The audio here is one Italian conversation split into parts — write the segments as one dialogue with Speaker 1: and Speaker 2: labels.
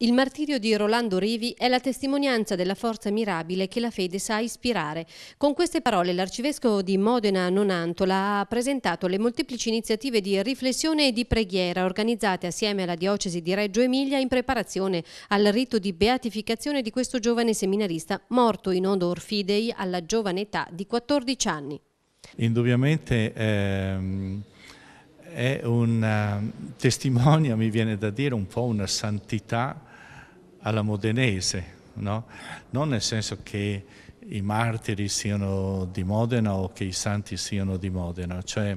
Speaker 1: Il martirio di Rolando Rivi è la testimonianza della forza mirabile che la fede sa ispirare. Con queste parole l'arcivescovo di Modena Nonantola ha presentato le molteplici iniziative di riflessione e di preghiera organizzate assieme alla diocesi di Reggio Emilia in preparazione al rito di beatificazione di questo giovane seminarista morto in odo orfidei alla giovane età di 14 anni.
Speaker 2: Indubbiamente ehm è un eh, testimonia, mi viene da dire, un po' una santità alla modenese, no? non nel senso che i martiri siano di Modena o che i santi siano di Modena, cioè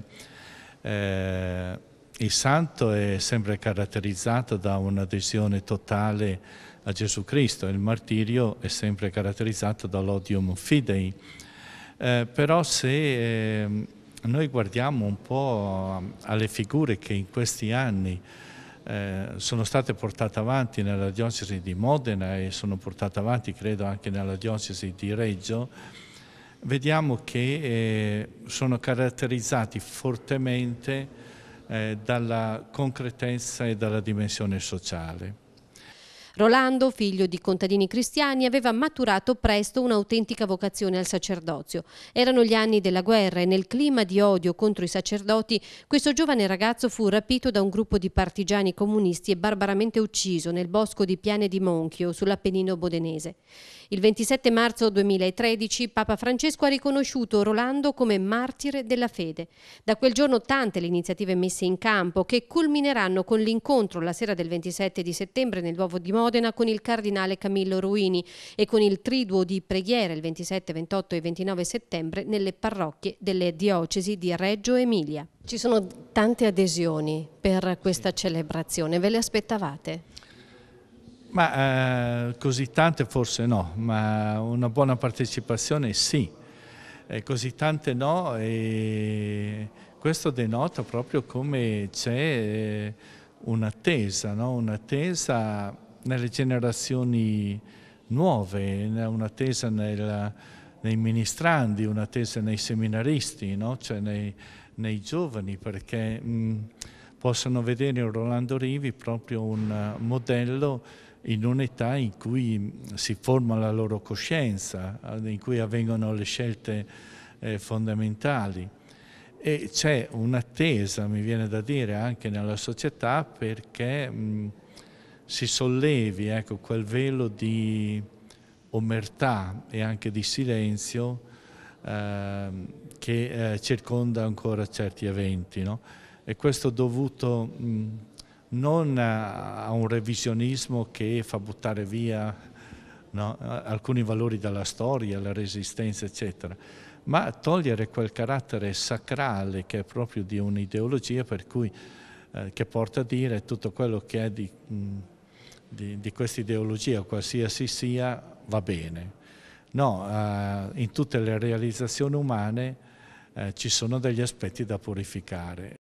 Speaker 2: eh, il santo è sempre caratterizzato da un'adesione totale a Gesù Cristo, il martirio è sempre caratterizzato dall'odium fidei, eh, però se eh, noi guardiamo un po' alle figure che in questi anni eh, sono state portate avanti nella diocesi di Modena e sono portate avanti credo anche nella diocesi di Reggio, vediamo che eh, sono caratterizzati fortemente eh, dalla concretezza e dalla dimensione sociale.
Speaker 1: Rolando, figlio di contadini cristiani, aveva maturato presto un'autentica vocazione al sacerdozio. Erano gli anni della guerra e nel clima di odio contro i sacerdoti questo giovane ragazzo fu rapito da un gruppo di partigiani comunisti e barbaramente ucciso nel bosco di Piane di Monchio, sull'Appennino bodenese. Il 27 marzo 2013 Papa Francesco ha riconosciuto Rolando come martire della fede. Da quel giorno tante le iniziative messe in campo che culmineranno con l'incontro la sera del 27 di settembre nel Nuovo di Modena con il cardinale Camillo Ruini e con il triduo di preghiere il 27, 28 e 29 settembre nelle parrocchie delle diocesi di Reggio Emilia. Ci sono tante adesioni per questa celebrazione, ve le aspettavate?
Speaker 2: Ma eh, così tante forse no, ma una buona partecipazione sì, eh, così tante no e questo denota proprio come c'è eh, un'attesa, no? un'attesa nelle generazioni nuove, un'attesa nei ministrandi, un'attesa nei seminaristi, no? cioè nei, nei, giovani, perché mh, mm, possono vedere in Rolando Rivi proprio un uh, modello in un'età in cui mm, si forma la loro coscienza, in cui avvengono le scelte eh, fondamentali. E c'è un'attesa, mi viene da dire, anche nella società perché mh, mm, si sollevi ecco, quel velo di omertà e anche di silenzio eh, che eh, circonda ancora certi eventi. No? E questo dovuto mh, non a, a, un revisionismo che fa buttare via no, alcuni valori della storia, la resistenza, eccetera, ma a togliere quel carattere sacrale che è proprio di un'ideologia per cui eh, che porta a dire tutto quello che è di mh, di, di questa ideologia, qualsiasi sia, va bene. No, eh, in tutte le realizzazioni umane eh, ci sono degli aspetti da purificare.